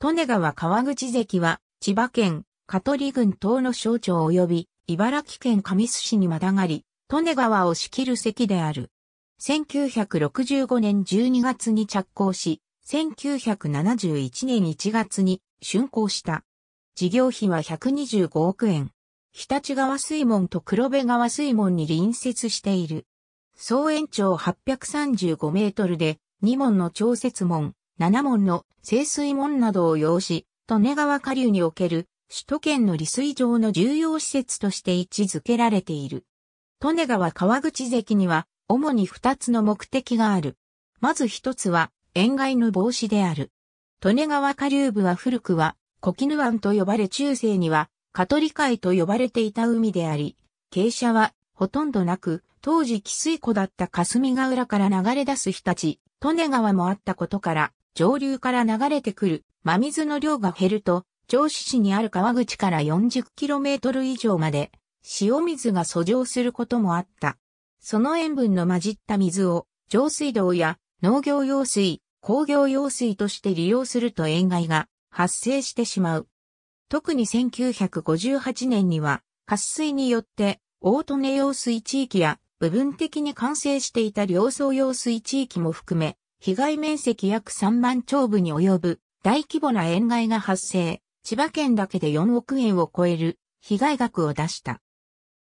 利根川川口関は、千葉県、香取郡東の省庁及び、茨城県神栖市にまたがり、利根川を仕切る関である。1965年12月に着工し、1971年1月に竣工した。事業費は125億円。日立川水門と黒部川水門に隣接している。総延長835メートルで、2門の調節門、7門の清水門などを要し、利根川下流における首都圏の利水上の重要施設として位置づけられている。利根川川口関には主に2つの目的がある。まず1つは塩害の防止である。利根川下流部は古くはコキヌ湾と呼ばれ中世にはカトリ海と呼ばれていた海であり、傾斜はほとんどなく、当時汽水湖だった霞ヶ浦から流れ出す日立、利根川もあったことから、上流から流れてくる真水の量が減ると、上市市にある川口から 40km 以上まで塩水が遡上することもあった。その塩分の混じった水を上水道や農業用水、工業用水として利用すると塩害が発生してしまう。特に1958年には渇水によって大利根用水地域や部分的に完成していた両層用水地域も含め被害面積約3万兆部に及ぶ大規模な塩害が発生、千葉県だけで4億円を超える被害額を出した。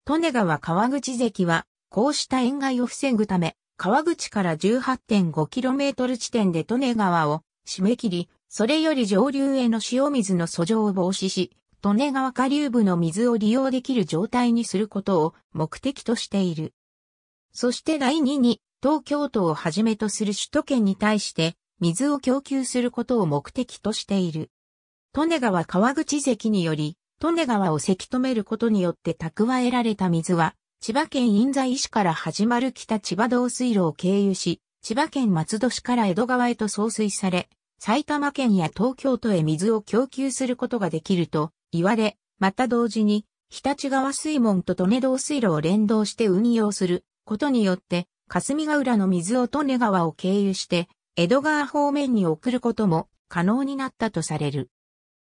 利根川川口関は、こうした塩害を防ぐため、川口から 18.5km 地点で利根川を締め切り、それより上流への塩水の遡上を防止し、利根川下流部の水を利用できる状態にすることを目的としている。そして第2に、東京都をはじめとする首都圏に対して水を供給することを目的としている。利根川川口関により、利根川をせき止めることによって蓄えられた水は、千葉県印西市から始まる北千葉道水路を経由し、千葉県松戸市から江戸川へと送水され、埼玉県や東京都へ水を供給することができると言われ、また同時に、日立川水門と利根道水路を連動して運用することによって、霞ヶ浦の水を利根川を経由して、江戸川方面に送ることも可能になったとされる。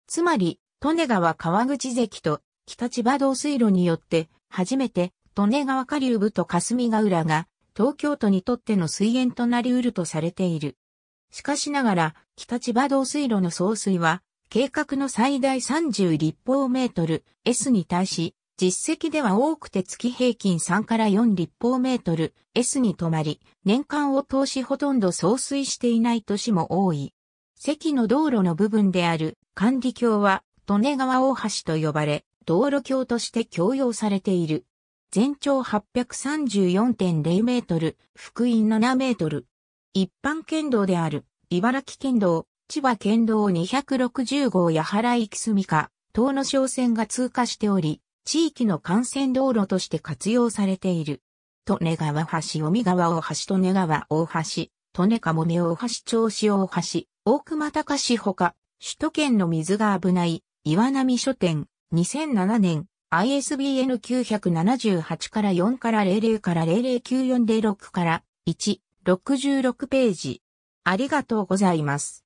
つまり、利根川川口関と北千葉道水路によって、初めて利根川下流部と霞ヶ浦が東京都にとっての水源となり得るとされている。しかしながら、北千葉道水路の総水は、計画の最大30立方メートル S に対し、実績では多くて月平均3から4立方メートル S に止まり、年間を通しほとんど送水していない都市も多い。関の道路の部分である管理橋は、利根川大橋と呼ばれ、道路橋として供用されている。全長834.0メートル、福音7メートル。一般県道である、茨城県道、千葉県道260号原行き住みか、東野商船が通過しており、地域の幹線道路として活用されている。利根川橋、尾身川大橋、利根川大橋、利根鴨根大橋、調子大橋、大熊高市ほか、首都圏の水が危ない、岩波書店、2007年、ISBN 978から4から00から0094で6から1、66ページ。ありがとうございます。